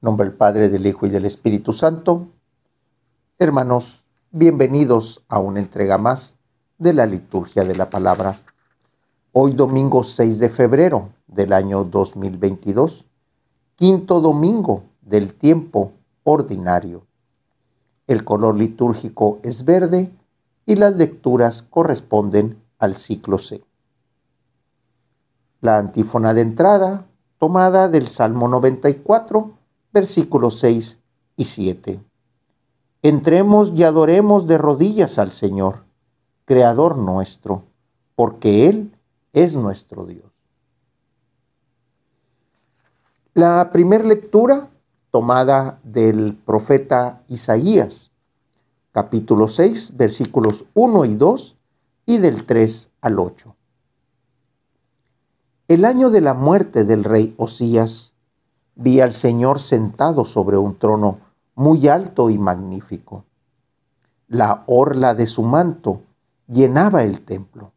nombre del Padre, del Hijo y del Espíritu Santo. Hermanos, bienvenidos a una entrega más de la liturgia de la palabra. Hoy domingo 6 de febrero del año 2022, quinto domingo del tiempo ordinario. El color litúrgico es verde y las lecturas corresponden al ciclo C. La antífona de entrada, tomada del Salmo 94, versículos 6 y 7. Entremos y adoremos de rodillas al Señor, Creador nuestro, porque Él es nuestro Dios. La primera lectura tomada del profeta Isaías, capítulo 6, versículos 1 y 2 y del 3 al 8. El año de la muerte del rey Osías, vi al Señor sentado sobre un trono muy alto y magnífico. La orla de su manto llenaba el templo.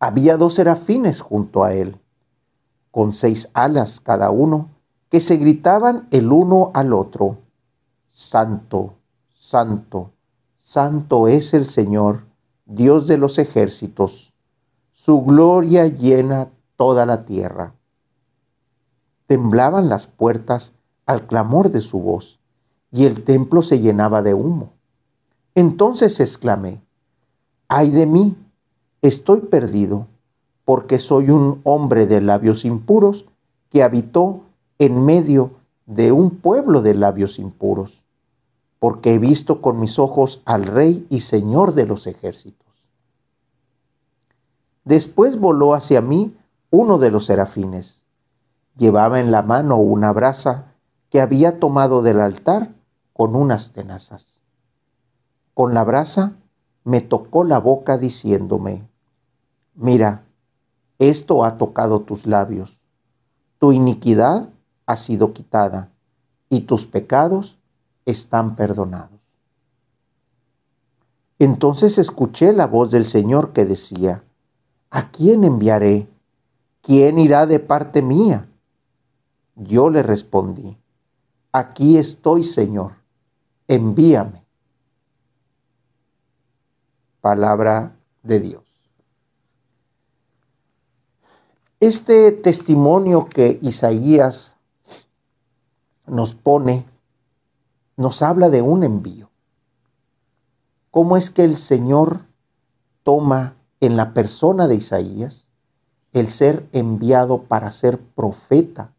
Había dos serafines junto a él, con seis alas cada uno, que se gritaban el uno al otro, Santo, Santo, Santo es el Señor, Dios de los ejércitos, su gloria llena toda la tierra temblaban las puertas al clamor de su voz, y el templo se llenaba de humo. Entonces exclamé, ay de mí, estoy perdido, porque soy un hombre de labios impuros que habitó en medio de un pueblo de labios impuros, porque he visto con mis ojos al Rey y Señor de los ejércitos. Después voló hacia mí uno de los serafines Llevaba en la mano una brasa que había tomado del altar con unas tenazas. Con la brasa me tocó la boca diciéndome, mira, esto ha tocado tus labios, tu iniquidad ha sido quitada y tus pecados están perdonados. Entonces escuché la voz del Señor que decía, ¿a quién enviaré? ¿Quién irá de parte mía? Yo le respondí, aquí estoy, Señor, envíame. Palabra de Dios. Este testimonio que Isaías nos pone, nos habla de un envío. ¿Cómo es que el Señor toma en la persona de Isaías el ser enviado para ser profeta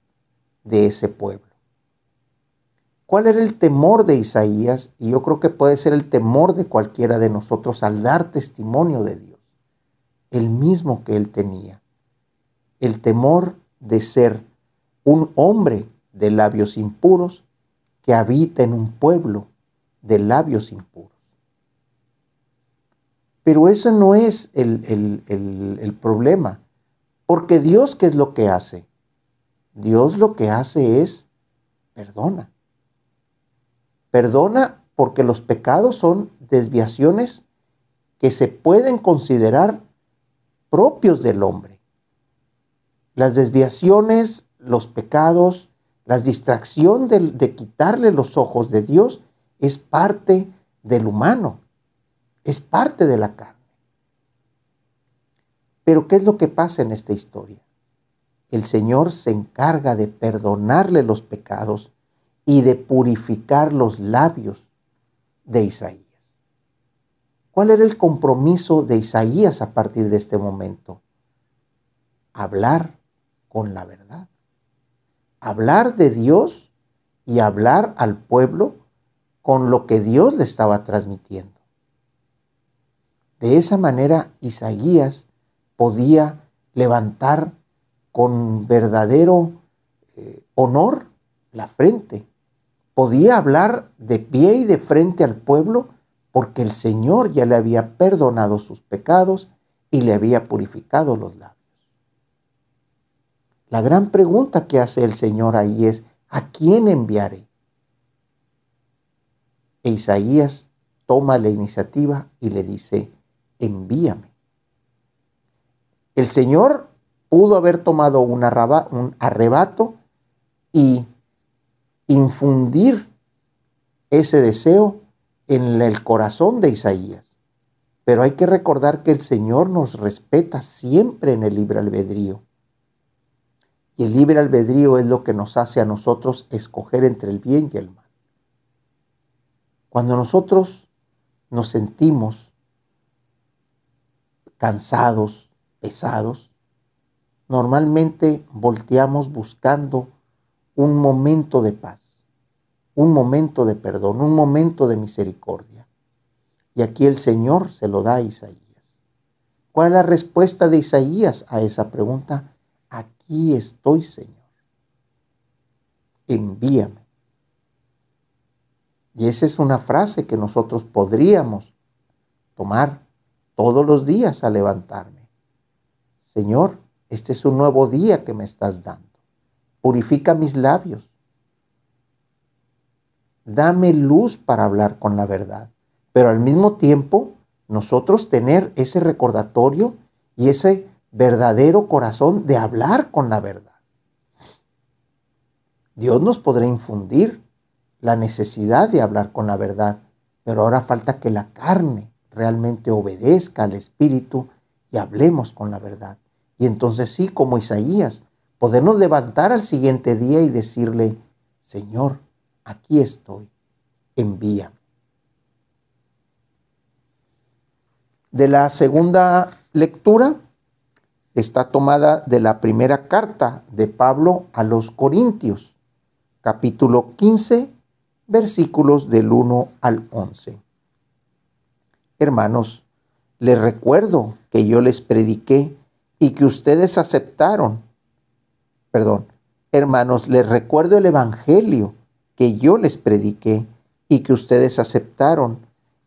de ese pueblo. ¿Cuál era el temor de Isaías? Y yo creo que puede ser el temor de cualquiera de nosotros al dar testimonio de Dios. El mismo que él tenía. El temor de ser un hombre de labios impuros que habita en un pueblo de labios impuros. Pero eso no es el, el problema, porque Dios qué es lo que hace? Dios lo que hace es perdona. Perdona porque los pecados son desviaciones que se pueden considerar propios del hombre. Las desviaciones, los pecados, la distracción de, de, quitarle los ojos de Dios es parte del humano, es parte de la carne. Pero ¿qué es lo que pasa en esta historia? el Señor se encarga de perdonarle los pecados y de purificar los labios de Isaías. ¿Cuál era el compromiso de Isaías a partir de este momento? Hablar con la verdad. Hablar de Dios y hablar al pueblo con lo que Dios le estaba transmitiendo. De esa manera Isaías podía levantar con verdadero eh, honor la frente. Podía hablar de pie y de frente al pueblo porque el Señor ya le había perdonado sus pecados y le había purificado los labios. La gran pregunta que hace el Señor ahí es, ¿a quién enviaré? E Isaías toma la iniciativa y le dice, envíame. El Señor pudo haber tomado un, arrebato y infundir ese deseo en el corazón de Isaías. Pero hay que recordar que el Señor nos respeta siempre en el libre albedrío. Y el libre albedrío es lo que nos hace a nosotros escoger entre el bien y el mal. Cuando nosotros nos sentimos cansados, pesados, Normalmente volteamos buscando un momento de paz, un momento de perdón, un momento de misericordia. Y aquí el Señor se lo da a Isaías. ¿Cuál es la respuesta de Isaías a esa pregunta? Aquí estoy, Señor. Envíame. Y esa es una frase que nosotros podríamos tomar todos los días a levantarme. Señor, este es un nuevo día que me estás dando. Purifica mis labios. Dame luz para hablar con la verdad. Pero al mismo tiempo, nosotros tener ese recordatorio y ese verdadero corazón de hablar con la verdad. Dios nos podrá infundir la necesidad de hablar con la verdad, pero ahora falta que la carne realmente obedezca al Espíritu y hablemos con la verdad. Y entonces sí, como Isaías, podernos levantar al siguiente día y decirle, Señor, aquí estoy, envía. De la segunda lectura está tomada de la primera carta de Pablo a los Corintios, capítulo 15, versículos del 1 al 11. Hermanos, les recuerdo que yo les prediqué y que ustedes aceptaron. Perdón, hermanos, les recuerdo el Evangelio que yo les prediqué y que ustedes aceptaron,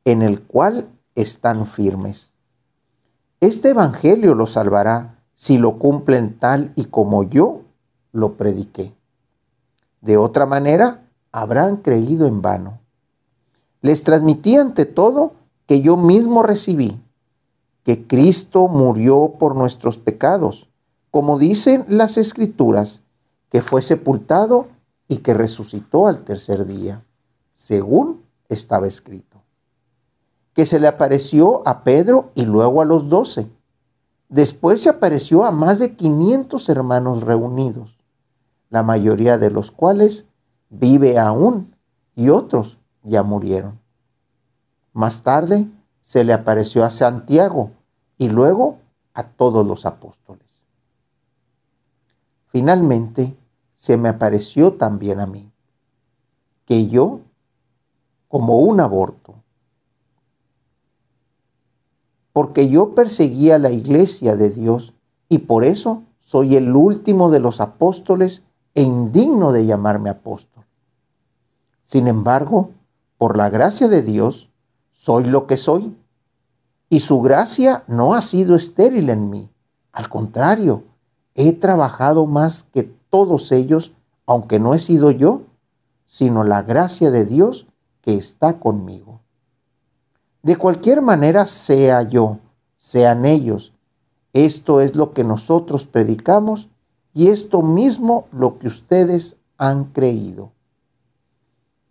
en el cual están firmes. Este Evangelio los salvará si lo cumplen tal y como yo lo prediqué. De otra manera, habrán creído en vano. Les transmití ante todo que yo mismo recibí que Cristo murió por nuestros pecados, como dicen las escrituras, que fue sepultado y que resucitó al tercer día, según estaba escrito. Que se le apareció a Pedro y luego a los doce. Después se apareció a más de 500 hermanos reunidos, la mayoría de los cuales vive aún y otros ya murieron. Más tarde se le apareció a Santiago y luego a todos los apóstoles. Finalmente, se me apareció también a mí, que yo, como un aborto, porque yo perseguía la iglesia de Dios y por eso soy el último de los apóstoles e indigno de llamarme apóstol. Sin embargo, por la gracia de Dios, soy lo que soy y su gracia no ha sido estéril en mí. Al contrario, he trabajado más que todos ellos, aunque no he sido yo, sino la gracia de Dios que está conmigo. De cualquier manera, sea yo, sean ellos, esto es lo que nosotros predicamos y esto mismo lo que ustedes han creído.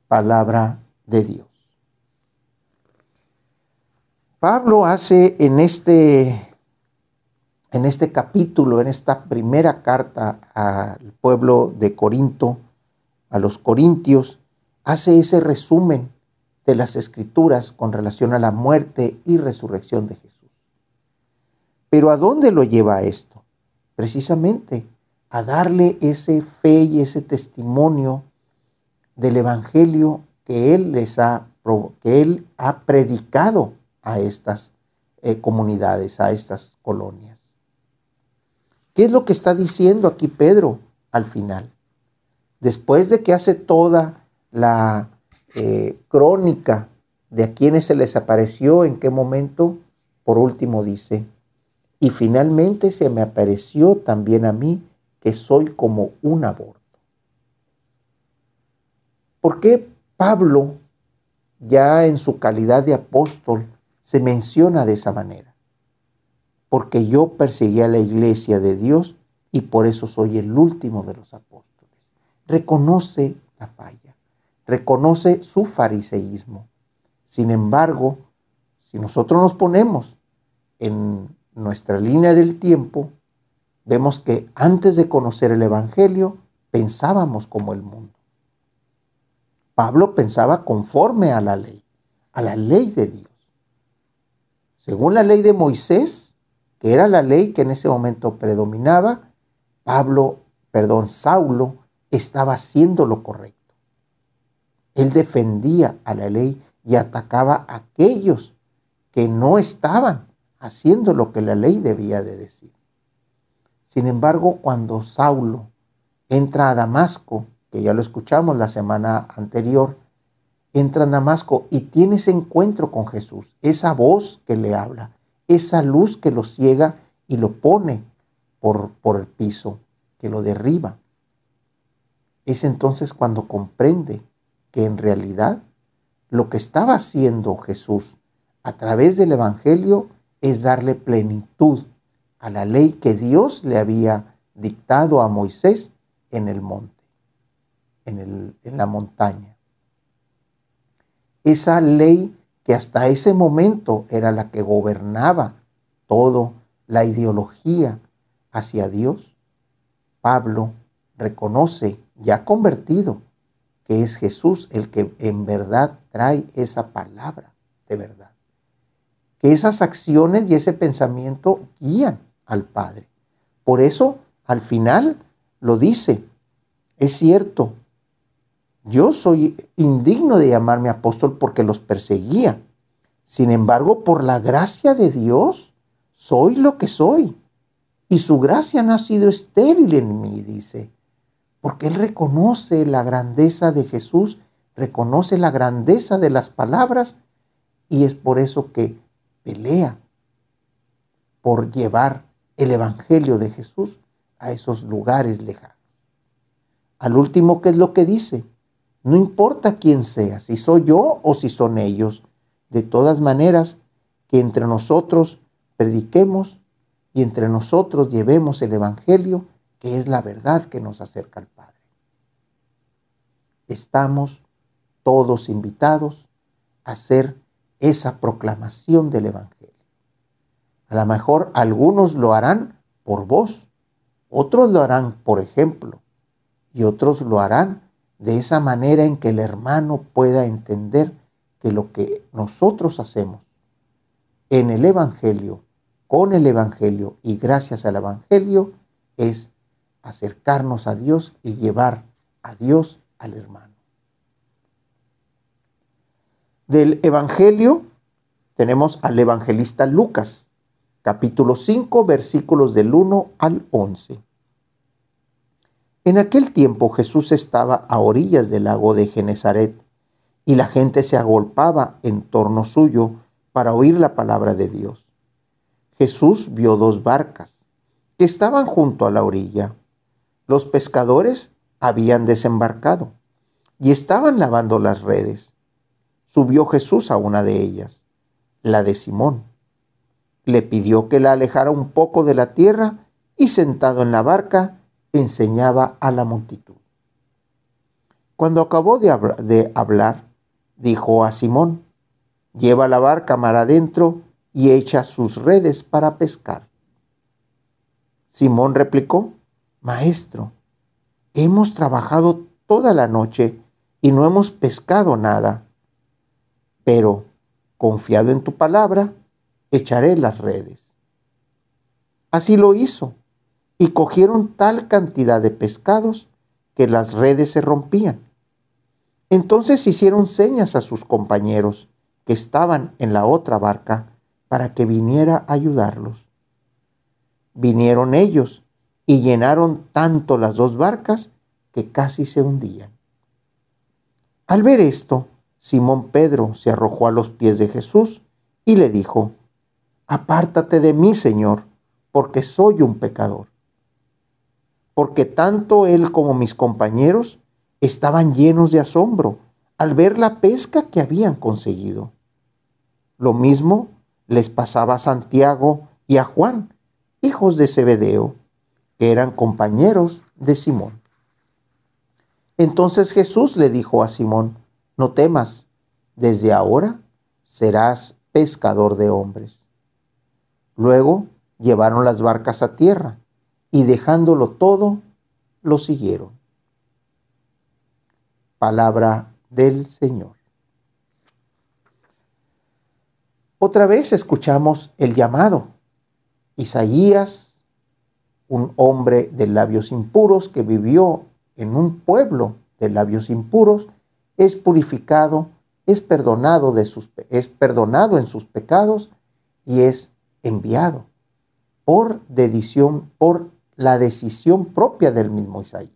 Palabra de Dios. Pablo hace en este, en este capítulo, en esta primera carta al pueblo de Corinto, a los corintios, hace ese resumen de las escrituras con relación a la muerte y resurrección de Jesús. Pero ¿a dónde lo lleva esto? Precisamente a darle ese fe y ese testimonio del Evangelio que Él les ha, que él ha predicado a estas eh, comunidades, a estas colonias. ¿Qué es lo que está diciendo aquí Pedro al final? Después de que hace toda la eh, crónica de a quienes se les apareció, en qué momento, por último dice, y finalmente se me apareció también a mí que soy como un aborto. ¿Por qué Pablo, ya en su calidad de apóstol, se menciona de esa manera. Porque yo perseguí a la iglesia de Dios y por eso soy el último de los apóstoles. Reconoce la falla, reconoce su fariseísmo. Sin embargo, si nosotros nos ponemos en nuestra línea del tiempo, vemos que antes de conocer el Evangelio pensábamos como el mundo. Pablo pensaba conforme a la ley, a la ley de Dios. Según la ley de Moisés, que era la ley que en ese momento predominaba, Pablo, perdón, Saulo estaba haciendo lo correcto. Él defendía a la ley y atacaba a aquellos que no estaban haciendo lo que la ley debía de decir. Sin embargo, cuando Saulo entra a Damasco, que ya lo escuchamos la semana anterior, entra en Damasco y tiene ese encuentro con Jesús, esa voz que le habla, esa luz que lo ciega y lo pone por, por el piso, que lo derriba. Es entonces cuando comprende que en realidad lo que estaba haciendo Jesús a través del Evangelio es darle plenitud a la ley que Dios le había dictado a Moisés en el monte, en la montaña esa ley que hasta ese momento era la que gobernaba todo la ideología hacia Dios, Pablo reconoce, ya convertido, que es Jesús el que en verdad trae esa palabra de verdad. Que esas acciones y ese pensamiento guían al Padre. Por eso, al final, lo dice, es cierto, yo soy indigno de llamarme apóstol porque los perseguía. Sin embargo, por la gracia de Dios, soy lo que soy. Y su gracia no ha sido estéril en mí, dice. Porque Él reconoce la grandeza de Jesús, reconoce la grandeza de las palabras y es por eso que pelea por llevar el Evangelio de Jesús a esos lugares lejanos. Al último, ¿qué es lo que dice? No importa quién sea, si soy yo o si son ellos. De todas maneras, que entre nosotros prediquemos y entre nosotros llevemos el Evangelio, que es la verdad que nos acerca al Padre. Estamos todos invitados a hacer esa proclamación del Evangelio. A lo mejor algunos lo harán por vos, otros lo harán por ejemplo, y otros lo harán de esa manera en que el hermano pueda entender que lo que nosotros hacemos en el Evangelio, con el Evangelio y gracias al Evangelio, es acercarnos a Dios y llevar a Dios al hermano. Del Evangelio tenemos al evangelista Lucas, capítulo 5, versículos del 1 al 11. En aquel tiempo Jesús estaba a orillas del lago de Genezaret y la gente se agolpaba en torno suyo para oír la palabra de Dios. Jesús vio dos barcas que estaban junto a la orilla. Los pescadores habían desembarcado y estaban lavando las redes. Subió Jesús a una de ellas, la de Simón. Le pidió que la alejara un poco de la tierra y sentado en la barca, enseñaba a la multitud. Cuando acabó de, hablar, dijo a Simón, lleva la barca mar adentro y echa sus redes para pescar. Simón replicó, Maestro, hemos trabajado toda la noche y no hemos pescado nada, pero confiado en tu palabra, echaré las redes. Así lo hizo y cogieron tal cantidad de pescados que las redes se rompían. Entonces hicieron señas a sus compañeros que estaban en la otra barca para que viniera a ayudarlos. Vinieron ellos y llenaron tanto las dos barcas que casi se hundían. Al ver esto, Simón Pedro se arrojó a los pies de Jesús y le dijo, Apártate de mí, Señor, porque soy un pecador porque tanto él como mis compañeros estaban llenos de asombro al ver la pesca que habían conseguido. Lo mismo les pasaba a Santiago y a Juan, hijos de Zebedeo, que eran compañeros de Simón. Entonces Jesús le dijo a Simón, no temas, desde ahora serás pescador de hombres. Luego llevaron las barcas a tierra y dejándolo todo, lo siguieron. Palabra del Señor. Otra vez escuchamos el llamado. Isaías, un hombre de labios impuros que vivió en un pueblo de labios impuros, es purificado, es perdonado, de sus, es perdonado en sus pecados y es enviado por dedición, por la decisión propia del mismo Isaías.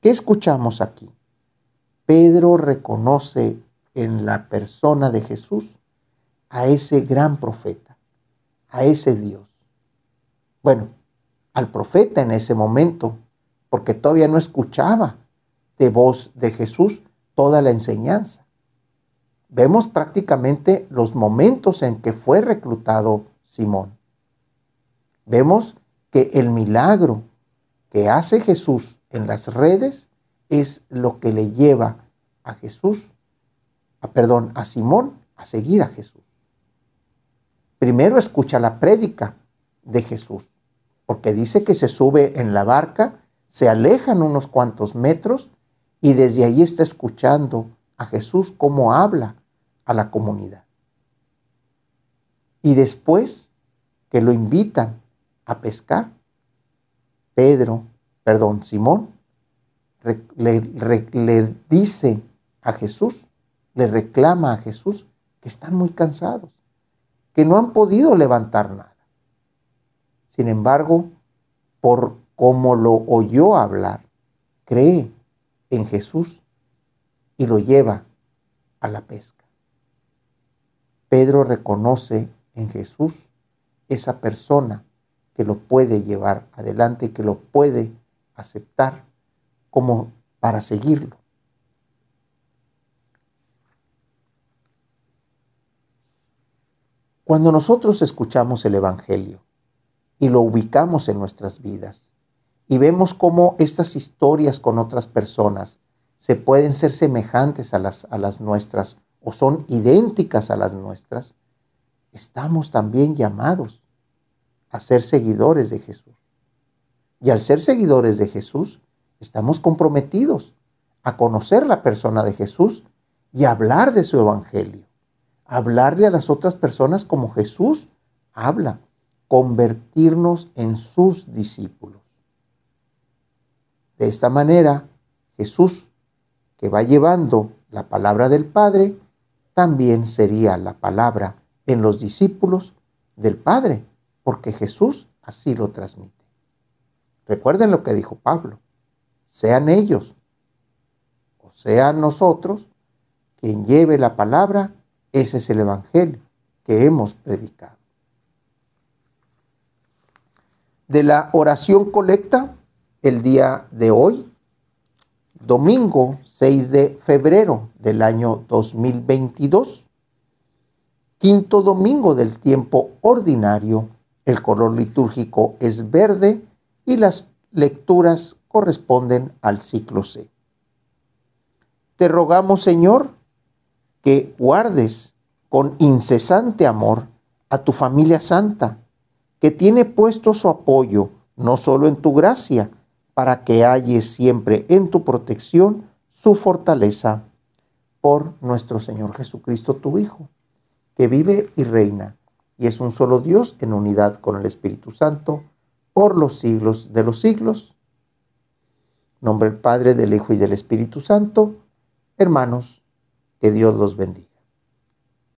¿Qué escuchamos aquí? Pedro reconoce en la persona de Jesús a ese gran profeta, a ese Dios. Bueno, al profeta en ese momento, porque todavía no escuchaba de voz de Jesús toda la enseñanza. Vemos prácticamente los momentos en que fue reclutado Simón. Vemos que el milagro que hace Jesús en las redes es lo que le lleva a Jesús, a, perdón, a Simón a seguir a Jesús. Primero escucha la prédica de Jesús, porque dice que se sube en la barca, se alejan unos cuantos metros y desde ahí está escuchando a Jesús cómo habla a la comunidad. Y después que lo invitan pescar. Pedro, perdón, Simón le, dice a Jesús, le reclama a Jesús que están muy cansados, que no han podido levantar nada. Sin embargo, por cómo lo oyó hablar, cree en Jesús y lo lleva a la pesca. Pedro reconoce en Jesús esa persona que lo puede llevar adelante y que lo puede aceptar como para seguirlo. Cuando nosotros escuchamos el Evangelio y lo ubicamos en nuestras vidas y vemos cómo estas historias con otras personas se pueden ser semejantes a las, a las nuestras o son idénticas a las nuestras, estamos también llamados a ser seguidores de Jesús. Y al ser seguidores de Jesús, estamos comprometidos a conocer la persona de Jesús y hablar de su evangelio. Hablarle a las otras personas como Jesús habla. Convertirnos en sus discípulos. De esta manera, Jesús, que va llevando la palabra del Padre, también sería la palabra en los discípulos del Padre porque Jesús así lo transmite. Recuerden lo que dijo Pablo, sean ellos o sean nosotros quien lleve la palabra, ese es el Evangelio que hemos predicado. De la oración colecta, el día de hoy, domingo 6 de febrero del año 2022, quinto domingo del tiempo ordinario, el color litúrgico es verde y las lecturas corresponden al ciclo C. Te rogamos, Señor, que guardes con incesante amor a tu familia santa, que tiene puesto su apoyo no solo en tu gracia, para que halle siempre en tu protección su fortaleza por nuestro Señor Jesucristo, tu Hijo, que vive y reina y es un solo Dios en unidad con el Espíritu Santo por los siglos de los siglos. Nombre del Padre, del Hijo y del Espíritu Santo. Hermanos, que Dios los bendiga.